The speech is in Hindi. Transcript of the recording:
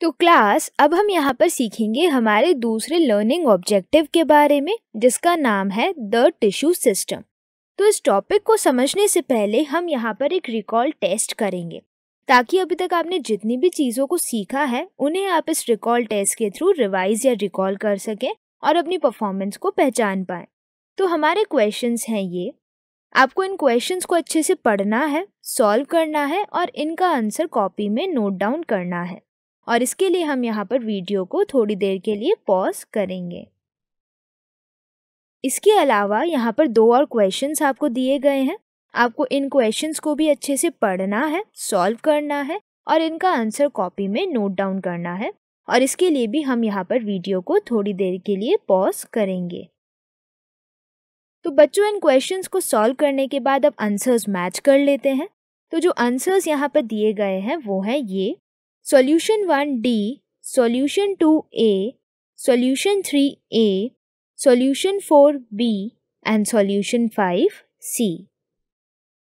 तो क्लास अब हम यहाँ पर सीखेंगे हमारे दूसरे लर्निंग ऑब्जेक्टिव के बारे में जिसका नाम है द टिश्यू सिस्टम तो इस टॉपिक को समझने से पहले हम यहाँ पर एक रिकॉल टेस्ट करेंगे ताकि अभी तक आपने जितनी भी चीज़ों को सीखा है उन्हें आप इस रिकॉल टेस्ट के थ्रू रिवाइज या रिकॉल कर सकें और अपनी परफॉर्मेंस को पहचान पाएँ तो हमारे क्वेश्चंस हैं ये आपको इन क्वेश्चंस को अच्छे से पढ़ना है सॉल्व करना है और इनका आंसर कॉपी में नोट डाउन करना है और इसके लिए हम यहाँ पर वीडियो को थोड़ी देर के लिए पॉज करेंगे इसके अलावा यहाँ पर दो और क्वेश्चंस आपको दिए गए हैं आपको इन क्वेश्चंस को भी अच्छे से पढ़ना है सॉल्व करना है और इनका आंसर कॉपी में नोट डाउन करना है और इसके लिए भी हम यहाँ पर वीडियो को थोड़ी देर के लिए पॉज करेंगे तो बच्चों इन क्वेश्चंस को सॉल्व करने के बाद अब आंसर्स मैच कर लेते हैं तो जो आंसर्स यहाँ पर दिए गए हैं वो हैं ये solution 1D, solution 2A, solution 3A, solution 4B and solution 5C.